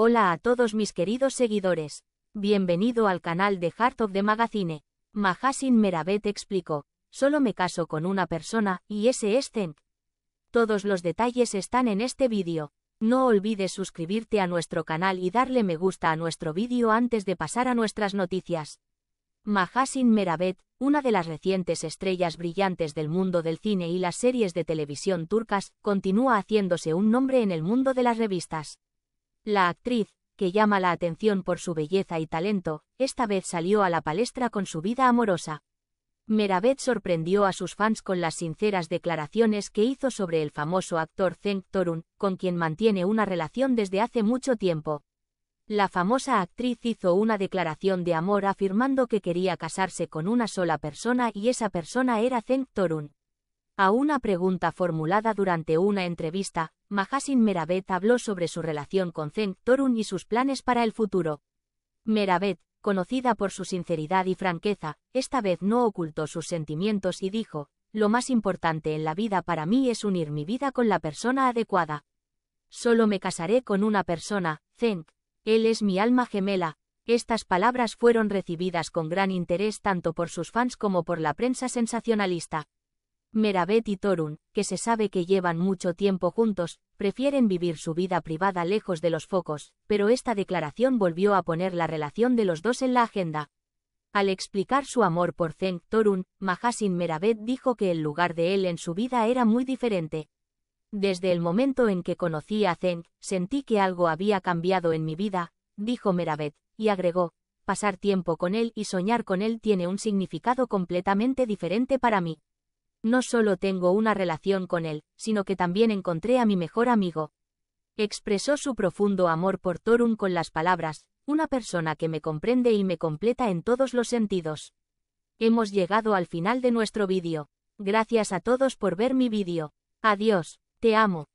Hola a todos mis queridos seguidores. Bienvenido al canal de Heart of the Magazine. Mahasin Meravet explicó, solo me caso con una persona, y ese es Zeng. Todos los detalles están en este vídeo. No olvides suscribirte a nuestro canal y darle me gusta a nuestro vídeo antes de pasar a nuestras noticias. Mahasin Meravet, una de las recientes estrellas brillantes del mundo del cine y las series de televisión turcas, continúa haciéndose un nombre en el mundo de las revistas. La actriz, que llama la atención por su belleza y talento, esta vez salió a la palestra con su vida amorosa. Meravet sorprendió a sus fans con las sinceras declaraciones que hizo sobre el famoso actor Zeng Torun, con quien mantiene una relación desde hace mucho tiempo. La famosa actriz hizo una declaración de amor afirmando que quería casarse con una sola persona y esa persona era Zeng Torun. A una pregunta formulada durante una entrevista, Mahasin Meravet habló sobre su relación con Zeng Torun y sus planes para el futuro. Meravet, conocida por su sinceridad y franqueza, esta vez no ocultó sus sentimientos y dijo, lo más importante en la vida para mí es unir mi vida con la persona adecuada. Solo me casaré con una persona, Zeng. Él es mi alma gemela. Estas palabras fueron recibidas con gran interés tanto por sus fans como por la prensa sensacionalista. Meravet y Torun, que se sabe que llevan mucho tiempo juntos, prefieren vivir su vida privada lejos de los focos, pero esta declaración volvió a poner la relación de los dos en la agenda. Al explicar su amor por Zeng Torun, Mahasin Merabet dijo que el lugar de él en su vida era muy diferente. Desde el momento en que conocí a Zeng, sentí que algo había cambiado en mi vida, dijo Merabet, y agregó, pasar tiempo con él y soñar con él tiene un significado completamente diferente para mí. No solo tengo una relación con él, sino que también encontré a mi mejor amigo. Expresó su profundo amor por Torun con las palabras, una persona que me comprende y me completa en todos los sentidos. Hemos llegado al final de nuestro vídeo. Gracias a todos por ver mi vídeo. Adiós, te amo.